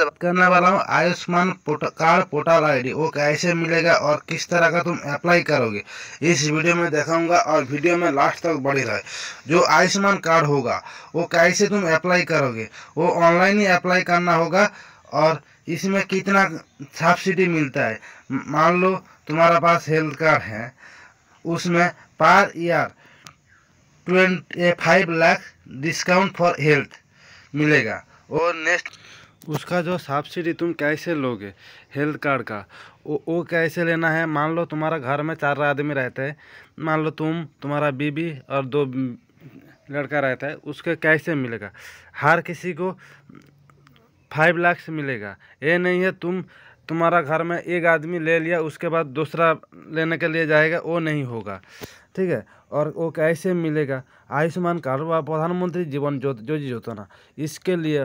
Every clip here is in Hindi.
करने वाला हूँ आयुष्मान कार्ड पोर्टल आईडी वो कैसे मिलेगा और किस तरह का तुम अप्लाई करोगे इस वीडियो में देखाऊंगा और वीडियो में लास्ट तक बढ़ी रहे जो आयुष्मान कार्ड होगा वो कैसे तुम अप्लाई करोगे वो ऑनलाइन ही अप्लाई करना होगा और इसमें कितना सब्सिडी मिलता है मान लो तुम्हारा पास हेल्थ कार्ड है उसमें per year twenty five lakh discount for health मिलेगा और नेक्स्ट उसका जो सब्सिडी तुम कैसे लोगे हेल्थ कार्ड का वो वो कैसे लेना है मान लो तुम्हारा घर में चार आदमी रहते हैं मान लो तुम तुम्हारा बीबी और दो लड़का रहता है उसके कैसे मिलेगा हर किसी को फाइव लाख से मिलेगा ये नहीं है तुम तुम्हारा घर में एक आदमी ले लिया उसके बाद दूसरा लेने के लिए जाएगा वो नहीं होगा ठीक है और वो कैसे मिलेगा आयुष्मान कार्ड व प्रधानमंत्री जीवन ज्योति योजना इसके लिए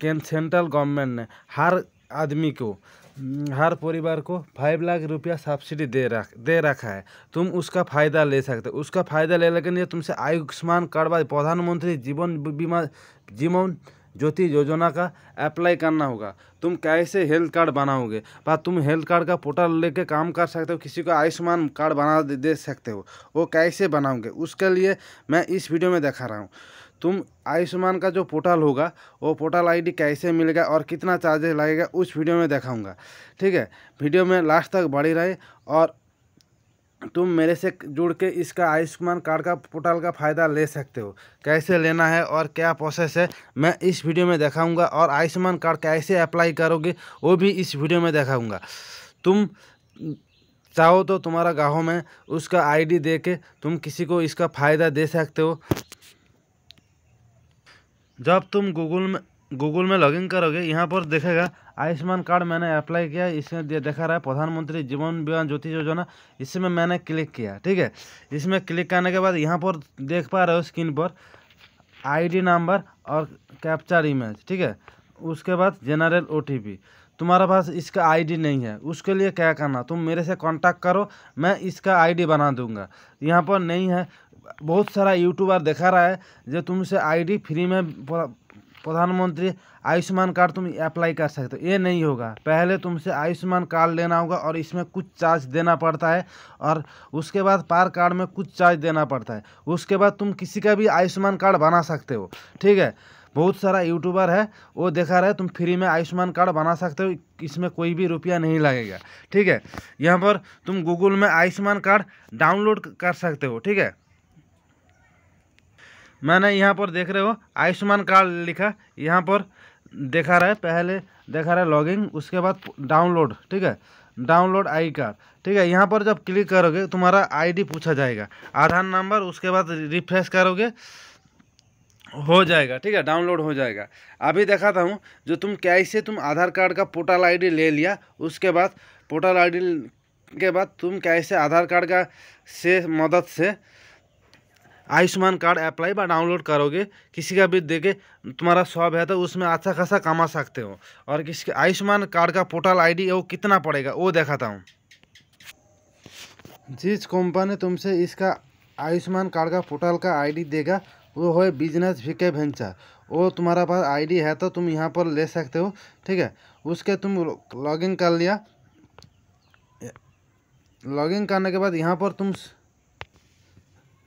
सेंट्रल गवर्नमेंट ने हर आदमी को हम्म, हर परिवार को फाइव लाख रुपया सब्सिडी दे रख दे रखा है तुम उसका फ़ायदा ले सकते हो उसका फ़ायदा लेने के लिए तुमसे आयुष्मान कार्ड प्रधानमंत्री जीवन बीमा जीवन ज्योति योजना का अप्लाई करना होगा तुम कैसे हेल्थ कार्ड बनाओगे बात तुम हेल्थ कार्ड का पोर्टल लेके काम कर सकते हो किसी को आयुष्मान कार्ड बना दे सकते हो वो कैसे बनाओगे उसके लिए मैं इस वीडियो में दिखा रहा हूँ तुम आयुष्मान का जो पोर्टल होगा वो पोर्टल आईडी कैसे मिलेगा और कितना चार्जेस लगेगा उस वीडियो में दिखाऊंगा ठीक है वीडियो में लास्ट तक बढ़ी रहे और तुम मेरे से जुड़ के इसका आयुष्मान कार्ड का पोर्टल का फ़ायदा ले सकते हो कैसे लेना है और क्या प्रोसेस है मैं इस वीडियो में देखाऊँगा और आयुष्मान कार्ड कैसे अप्लाई करोगे वो भी इस वीडियो में देखाऊँगा तुम चाहो तो तुम्हारा गाँव में उसका आईडी दे के तुम किसी को इसका फ़ायदा दे सकते हो जब तुम गूगल में गूगल में लॉगिन करोगे यहाँ पर देखेगा आयुष्मान कार्ड मैंने अप्लाई किया इसमें देखा रहा है प्रधानमंत्री जीवन बीमा ज्योति योजना इसमें मैंने क्लिक किया ठीक है इसमें क्लिक करने के बाद यहाँ पर देख पा रहे हो स्क्रीन पर आईडी नंबर और कैप्चर इमेज ठीक है उसके बाद जनरल ओटीपी तुम्हारे पास इसका आईडी नहीं है उसके लिए क्या करना तुम मेरे से कांटेक्ट करो मैं इसका आईडी बना दूंगा यहाँ पर नहीं है बहुत सारा यूट्यूबर देखा रहा है जो तुमसे आईडी फ्री में प्रधानमंत्री आयुष्मान कार्ड तुम अप्लाई कर सकते हो ये नहीं होगा पहले तुमसे आयुष्मान कार्ड लेना होगा और इसमें कुछ चार्ज देना पड़ता है और उसके बाद पार कार्ड में कुछ चार्ज देना पड़ता है उसके बाद तुम किसी का भी आयुष्मान कार्ड बना सकते हो ठीक है बहुत सारा यूट्यूबर है वो देखा रहे तुम फ्री में आयुष्मान कार्ड बना सकते हो इसमें कोई भी रुपया नहीं लगेगा ठीक है यहाँ पर तुम गूगल में आयुष्मान कार्ड डाउनलोड कर सकते हो ठीक है मैंने यहाँ पर देख रहे हो आयुष्मान कार्ड लिखा यहाँ पर देखा रहा है पहले देखा रहा है लॉगिंग उसके बाद डाउनलोड ठीक है डाउनलोड आई कार्ड ठीक है यहाँ पर जब क्लिक करोगे तुम्हारा आईडी पूछा जाएगा आधार नंबर उसके बाद रिफ्रेश करोगे हो जाएगा ठीक है डाउनलोड हो जाएगा अभी देखाता हूँ जो तुम कैसे तुम आधार कार्ड का पोर्टल आईडी ले लिया उसके बाद पोर्टल आईडी के बाद तुम कैसे आधार कार्ड का से मदद से आयुष्मान कार्ड अप्लाई व डाउनलोड करोगे किसी का भी देखे तुम्हारा शॉप है तो उसमें अच्छा खासा कमा सकते हो और किसी आयुष्मान कार्ड का पोर्टल आई वो कितना पड़ेगा वो देखाता हूँ जिस कंपनी तुमसे इसका आयुष्मान कार्ड का पोर्टल का आईडी देगा वो है बिजनेस वीके वेंचर वो तुम्हारा पास आईडी है तो तुम यहाँ पर ले सकते हो ठीक है उसके तुम लॉगिन कर लिया लॉगिन करने के बाद यहाँ पर तुम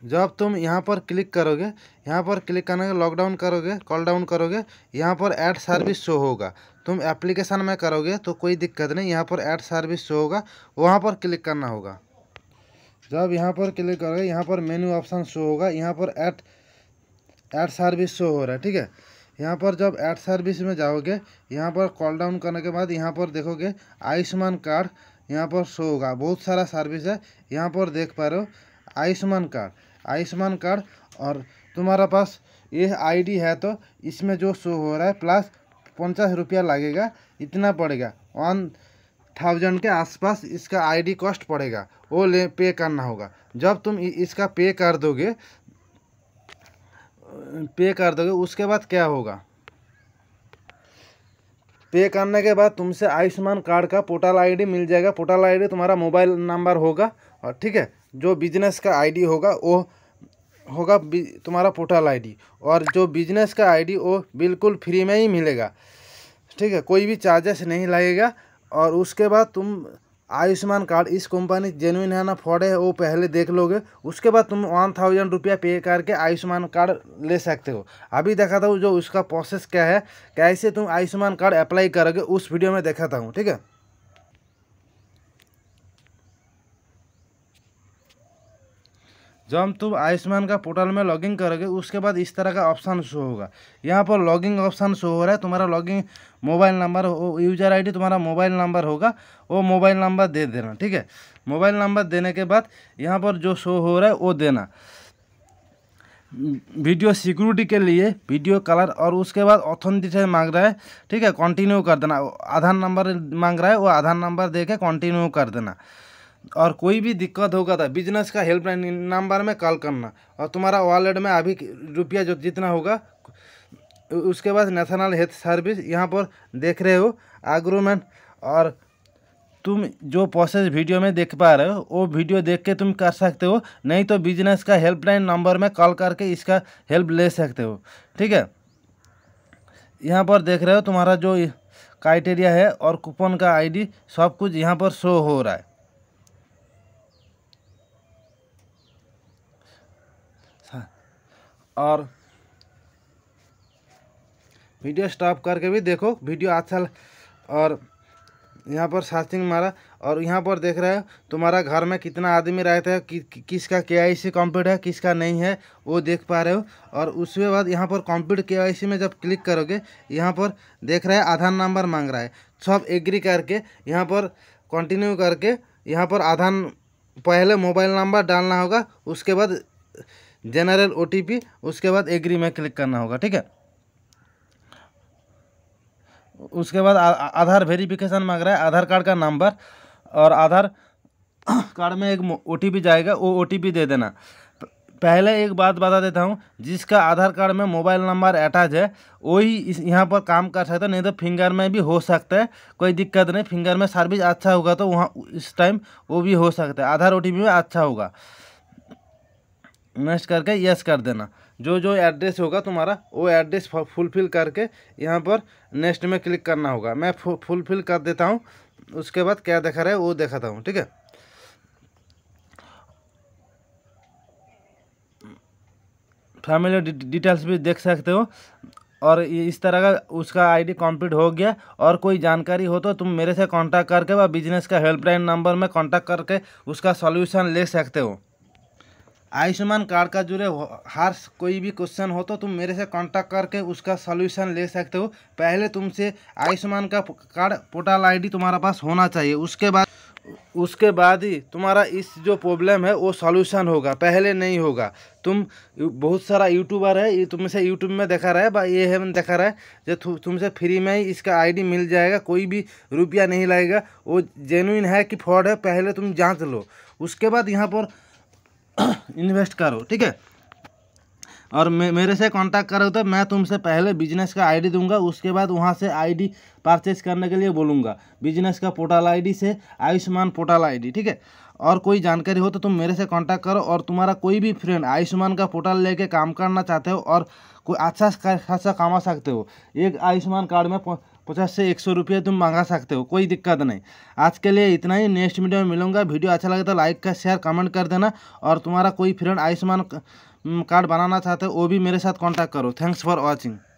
जब तुम यहाँ पर क्लिक करोगे यहाँ पर क्लिक करने के लॉकडाउन करोगे कॉल डाउन करोगे यहाँ पर ऐड सर्विस शो होगा तुम एप्लीकेशन में करोगे तो कोई दिक्कत नहीं यहाँ पर ऐड सर्विस शो होगा वहाँ पर क्लिक करना होगा जब यहाँ पर क्लिक करोगे यहाँ पर मेन्यू ऑप्शन शो होगा यहाँ पर ऐड ऐड सर्विस शो हो रहा है ठीक है यहाँ पर जब ऐड सर्विस में जाओगे यहाँ पर कॉल डाउन करने के बाद यहाँ पर देखोगे आयुष्मान कार्ड यहाँ पर शो होगा बहुत सारा सर्विस है यहाँ पर देख पा रहे हो आयुष्मान कार्ड आयुष्मान कार्ड और तुम्हारा पास ये आईडी है तो इसमें जो शो हो रहा है प्लस पचास रुपया लगेगा इतना पड़ेगा वन थाउजेंड के आसपास इसका आईडी कॉस्ट पड़ेगा वो ले पे करना होगा जब तुम इसका पे कर दोगे पे कर दोगे उसके बाद क्या होगा पे करने के बाद तुमसे आयुष्मान कार्ड का पोर्टल आईडी मिल जाएगा पोर्टल आईडी तुम्हारा मोबाइल नंबर होगा और ठीक है जो बिजनेस का आईडी होगा वो होगा तुम्हारा पोर्टल आईडी और जो बिजनेस का आईडी वो बिल्कुल फ्री में ही मिलेगा ठीक है कोई भी चार्जेस नहीं लगेगा और उसके बाद तुम आयुष्मान कार्ड इस कंपनी जेनुइन है ना फ्रॉड है वो पहले देख लोगे उसके बाद तुम वन थाउजेंड रुपया पे करके आयुष्मान कार्ड ले सकते हो अभी देखाता हूँ जो उसका प्रोसेस क्या है कैसे तुम आयुष्मान कार्ड अप्लाई करोगे उस वीडियो में देखाता हूँ ठीक है जब तुम आयुष्मान का पोर्टल में लॉगिन करोगे उसके बाद इस तरह का ऑप्शन शो होगा यहाँ पर लॉगिंग ऑप्शन शो हो रहा है तुम्हारा logging mobile number user ID तुम्हारा मोबाइल नंबर होगा वो मोबाइल नंबर दे देना ठीक है मोबाइल नंबर देने के बाद यहाँ पर जो शो हो रहा है वो देना वीडियो सिक्योरिटी के लिए वीडियो कलर और उसके बाद ऑथेंटिकेशन मांग रहा है ठीक है कंटिन्यू कर देना आधार नंबर मांग रहा है वो आधार नंबर दे के कंटिन्यू कर देना और कोई भी दिक्कत होगा तो बिजनेस का हेल्पलाइन नंबर में कॉल करना और तुम्हारा वॉलेट में अभी रुपया जो जितना होगा उसके बाद नेशनल हेल्थ सर्विस यहाँ पर देख रहे हो एग्रोमेंट और तुम जो प्रोसेस वीडियो में देख पा रहे हो वो वीडियो देख के तुम कर सकते हो नहीं तो बिजनेस का हेल्पलाइन नंबर में कॉल करके इसका हेल्प ले सकते हो ठीक है यहाँ पर देख रहे हो तुम्हारा जो क्राइटेरिया है और कूपन का आईडी सब कुछ यहाँ पर शो हो रहा है और वीडियो स्टॉप करके भी देखो वीडियो अच्छा और यहाँ पर सर्चिंग मारा और यहाँ पर देख रहे हो तुम्हारा घर में कितना आदमी रहता है कि, कि, किसका के आई सी कम्प्लीट है किसका नहीं है वो देख पा रहे हो और उसके बाद यहाँ पर कम्प्लीट के आई सी में जब क्लिक करोगे यहाँ पर देख रहे हैं आधार नंबर मांग रहा है सब एग्री करके यहाँ पर कंटिन्यू करके यहाँ पर आधार पहले मोबाइल नंबर डालना होगा उसके बाद जनरल ओ उसके बाद एग्री में क्लिक करना होगा ठीक है उसके बाद आधार वेरिफिकेशन मांग रहा है आधार कार्ड का नंबर और आधार कार्ड में एक ओ जाएगा वो ओ दे देना पहले एक बात बता देता हूँ जिसका आधार कार्ड में मोबाइल नंबर अटैच है वही इस यहाँ पर काम कर सकता है नहीं तो फिंगर में भी हो सकता है कोई दिक्कत नहीं फिंगर में सर्विस अच्छा होगा तो वहाँ इस टाइम वो भी हो सकता है आधार ओ में अच्छा होगा नेक्स्ट करके यस कर देना जो जो एड्रेस होगा तुम्हारा वो एड्रेस फुलफिल करके यहाँ पर नेक्स्ट में क्लिक करना होगा मैं फुलफिल कर देता हूँ उसके बाद क्या देखा रहा है वो देखाता हूँ ठीक है फैमिली डिटेल्स भी देख सकते हो और इस तरह का उसका आईडी कंप्लीट हो गया और कोई जानकारी हो तो तुम मेरे से कांटेक्ट करके व बिजनेस का हेल्पलाइन नंबर में कांटेक्ट करके उसका सॉल्यूशन ले सकते हो आयुष्मान कार्ड का जुड़े हर कोई भी क्वेश्चन हो तो तुम मेरे से कांटेक्ट करके उसका सोल्यूशन ले सकते हो पहले तुमसे आयुष्मान का कार्ड पोर्टल आईडी तुम्हारे पास होना चाहिए उसके बाद उसके बाद ही तुम्हारा इस जो प्रॉब्लम है वो सॉल्यूशन होगा पहले नहीं होगा तुम बहुत सारा यूट्यूबर है ये तुमसे यूट्यूब में देखा रहा है बा ये है देखा रहा है जो तुमसे फ्री में ही इसका आईडी मिल जाएगा कोई भी रुपया नहीं लगेगा वो जेनुइन है कि फ्रॉड है पहले तुम जांच लो उसके बाद यहाँ पर इन्वेस्ट करो ठीक है और मे मेरे से कांटेक्ट करो तो मैं तुमसे पहले बिजनेस का आईडी दूंगा उसके बाद वहां से आईडी परचेज करने के लिए बोलूँगा बिजनेस का पोर्टल आईडी से आयुष्मान पोर्टल आईडी ठीक है और कोई जानकारी हो तो तुम मेरे से कांटेक्ट करो और तुम्हारा कोई भी फ्रेंड आयुष्मान का पोर्टल लेके काम करना चाहते हो और कोई अच्छा खासा कमा सकते हो एक आयुष्मान कार्ड में पचास से एक सौ रुपये तुम मांगा सकते हो कोई दिक्कत नहीं आज के लिए इतना ही नेक्स्ट वीडियो में मिलूंगा वीडियो अच्छा लगे तो लाइक का शेयर कमेंट कर देना और तुम्हारा कोई फ्रेंड आयुष्मान कार्ड बनाना चाहते हो वो भी मेरे साथ कॉन्टैक्ट करो थैंक्स फॉर वॉचिंग